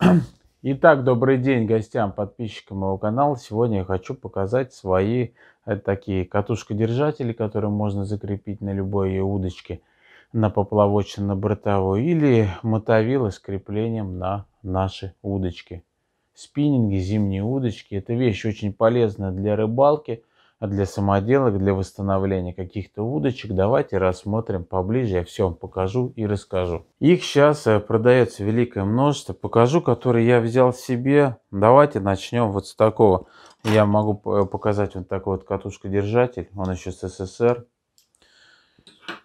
Итак, добрый день гостям, подписчикам моего канала. Сегодня я хочу показать свои это такие катушкодержатели, которые можно закрепить на любой удочке, на поплавочную, на бортовую, или мотовилы с креплением на наши удочки. Спиннинги, зимние удочки. Это вещь очень полезная для рыбалки – а для самоделок, для восстановления каких-то удочек давайте рассмотрим поближе. Я все вам покажу и расскажу. Их сейчас э, продается великое множество. Покажу, который я взял себе. Давайте начнем вот с такого. Я могу э, показать вот такой вот катушкодержатель. Он еще с СССР.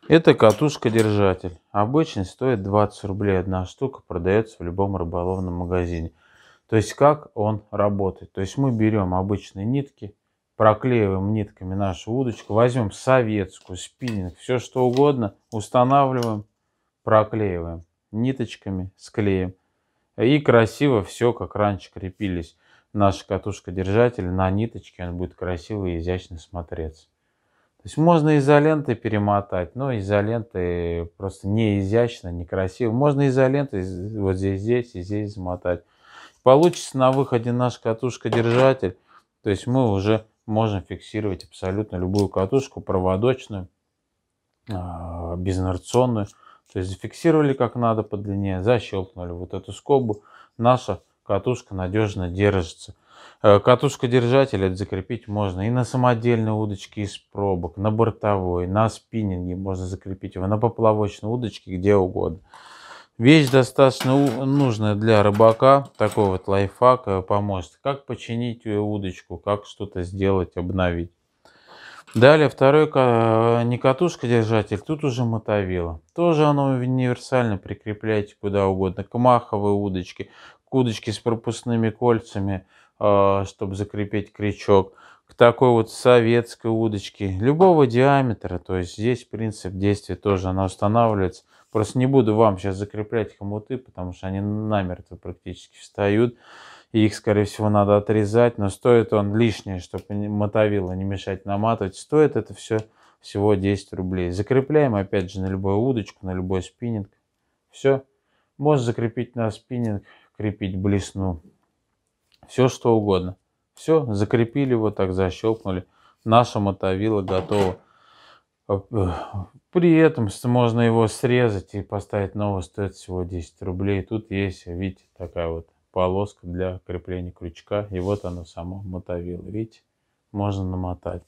Это катушка-держатель. Обычно стоит 20 рублей одна штука, продается в любом рыболовном магазине. То есть как он работает. То есть мы берем обычные нитки, проклеиваем нитками нашу удочку, возьмем советскую, спиннинг, все что угодно, устанавливаем, проклеиваем ниточками, склеим. И красиво все, как раньше крепились наши катушка-держатели на ниточке, он будет красиво и изящно смотреться. То есть можно изолентой перемотать, но изоленты просто не изящно, некрасиво. Можно изолентой вот здесь, здесь и здесь замотать. Получится на выходе наш катушка-держатель. То есть мы уже можно фиксировать абсолютно любую катушку, проводочную, а, безинерционную. То есть зафиксировали как надо по длине, защелкнули вот эту скобу. Наша катушка надежно держится. Э, катушка держателя закрепить можно и на самодельной удочке из пробок, на бортовой, на спиннинге можно закрепить его, на поплавочной удочке, где угодно. Вещь достаточно нужная для рыбака, такой вот лайфхак э, поможет. Как починить э, удочку, как что-то сделать, обновить. Далее второй э, не катушка держатель, тут уже мотовило. Тоже оно универсально, прикрепляйте куда угодно, к маховой удочке, к удочке с пропускными кольцами, чтобы закрепить крючок к такой вот советской удочке любого диаметра. То есть здесь принцип действия тоже она устанавливается. Просто не буду вам сейчас закреплять хомуты, потому что они намертво практически встают. И их, скорее всего, надо отрезать. Но стоит он лишнее, чтобы мотовило не мешать наматывать. Стоит это все всего 10 рублей. Закрепляем, опять же, на любую удочку, на любой спиннинг. Все. Можно закрепить на спиннинг, крепить блесну. Все что угодно. Все, закрепили вот так, защелкнули. Наша мотовила готова. Э, при этом можно его срезать и поставить новый, стоит всего 10 рублей. Тут есть, видите, такая вот полоска для крепления крючка. И вот оно само мотовило, видите, можно намотать.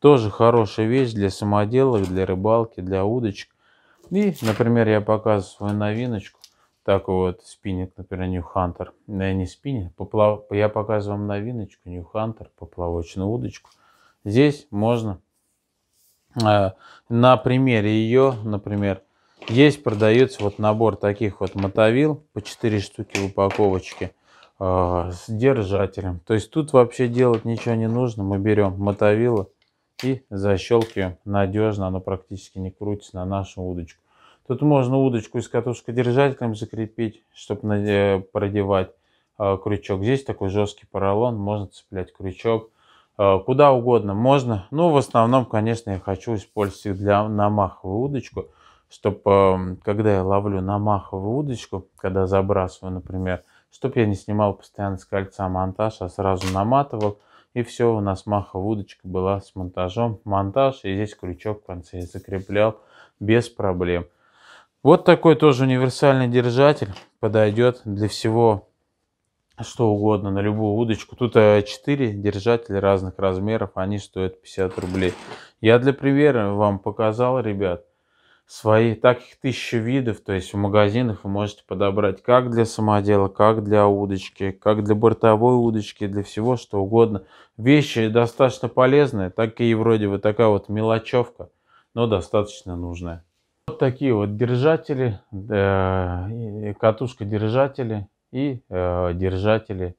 Тоже хорошая вещь для самоделок, для рыбалки, для удочек. И, например, я показываю свою новиночку. Так вот, спиннинг, например, New Hunter. я не спиннинг, поплав... я показываю вам новиночку New Hunter, поплавочную удочку. Здесь можно э, на примере ее, например, есть продается вот набор таких вот мотовил по 4 штуки в упаковочке э, с держателем. То есть тут вообще делать ничего не нужно. Мы берем мотовило и защелкиваем надежно. Оно практически не крутится на нашу удочку. Тут можно удочку из катушкодержателем закрепить, чтобы э, продевать э, крючок. Здесь такой жесткий поролон, можно цеплять крючок э, куда угодно можно. ну в основном, конечно, я хочу использовать для намаховую удочку, чтобы, эм, когда я ловлю намаховую удочку, когда забрасываю, например, чтобы я не снимал постоянно с кольца монтаж, а сразу наматывал. И все, у нас маховая удочка была с монтажом. Монтаж, и здесь крючок в конце я закреплял без проблем. Вот такой тоже универсальный держатель подойдет для всего, что угодно, на любую удочку. Тут 4 э, держателя разных размеров, они стоят 50 рублей. Я для примера вам показал, ребят, свои таких тысячи видов, то есть в магазинах вы можете подобрать как для самодела, как для удочки, как для бортовой удочки, для всего что угодно. Вещи достаточно полезные, так и вроде вот такая вот мелочевка, но достаточно нужная. Вот такие вот держатели, катушка-держатели э, и э, держатели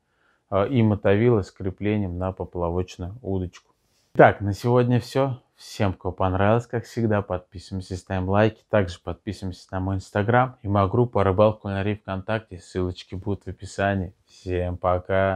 э, и мотовила с креплением на поплавочную удочку. Так, на сегодня все. Всем, кому понравилось, как всегда, подписываемся, ставим лайки. Также подписываемся на мой инстаграм и мою группу рыбалку на риф ВКонтакте». Ссылочки будут в описании. Всем пока!